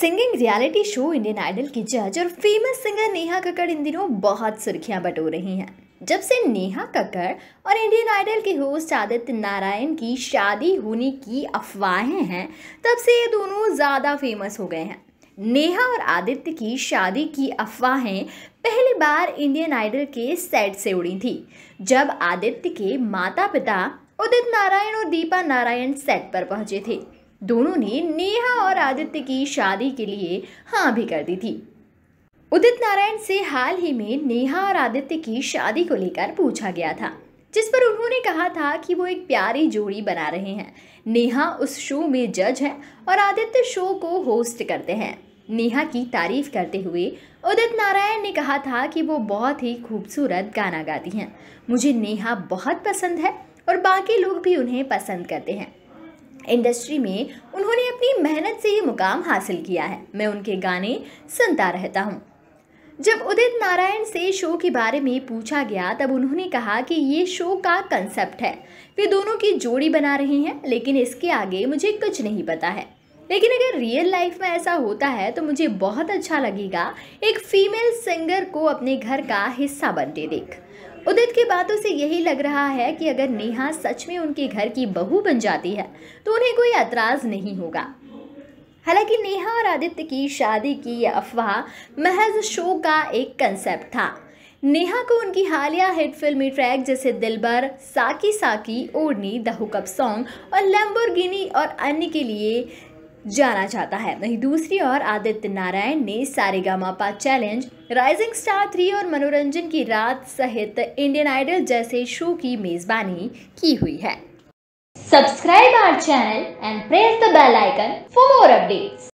singing reality show Indian Idol की जज और फेमस सिंगर नेहा कक्कड़ इन दिनों बहुत सुर्खियां बटो रही हैं जब से नेहा कक्कड़ और इंडियन आइडल के होस्ट आदित्य नारायण की शादी होने की अफवाहें हैं तब से ये दोनों ज़्यादा फेमस हो गए हैं नेहा और आदित्य की शादी की अफवाहें पहली बार इंडियन आइडल के सेट से उड़ी थी जब आदित्य के माता पिता उदित नारायण और दीपा नारायण सेट पर पहुंचे थे दोनों ने नेहा और आदित्य की शादी के लिए हाँ भी कर दी थी उदित नारायण से हाल ही में नेहा और आदित्य की शादी को लेकर पूछा गया था जिस पर उन्होंने कहा था कि वो एक प्यारी जोड़ी बना रहे हैं नेहा उस शो में जज है और आदित्य शो को होस्ट करते हैं नेहा की तारीफ करते हुए उदित नारायण ने कहा था कि वो बहुत ही खूबसूरत गाना गाती हैं मुझे नेहा बहुत पसंद है और बाकी लोग भी उन्हें पसंद करते हैं इंडस्ट्री में उन्होंने अपनी मेहनत से ये मुकाम हासिल किया है मैं उनके गाने सुनता रहता हूँ जब उदित नारायण से शो के बारे में पूछा गया तब उन्होंने कहा कि ये शो का कंसेप्ट है वे दोनों की जोड़ी बना रहे हैं लेकिन इसके आगे मुझे कुछ नहीं पता है लेकिन अगर रियल लाइफ में ऐसा होता है तो मुझे बहुत अच्छा लगेगा एक फीमेल सिंगर को अपने घर का हिस्सा बनते देख उदित की बातों से यही लग रहा है कि अगर नेहा सच में उनके घर की बहू बन जाती है तो उन्हें कोई एतराज़ नहीं होगा हालांकि नेहा और आदित्य की शादी की यह अफवाह महज शो का एक कंसेप्ट था नेहा को उनकी हालिया हिट फिल्मी ट्रैक जैसे दिलबर Saki Saki Odhni the hookup song और लैम्बोर्गिनी और अन्य के लिए जाना जाता है वहीं दूसरी ओर आदित्य नारायण ने Sa Re Ga Ma Pa challenge rising star three और मनोरंजन की रात सहित इंडियन आइडल जैसे शो की मेजबानी की हुई है subscribe our channel and press the bell icon for more updates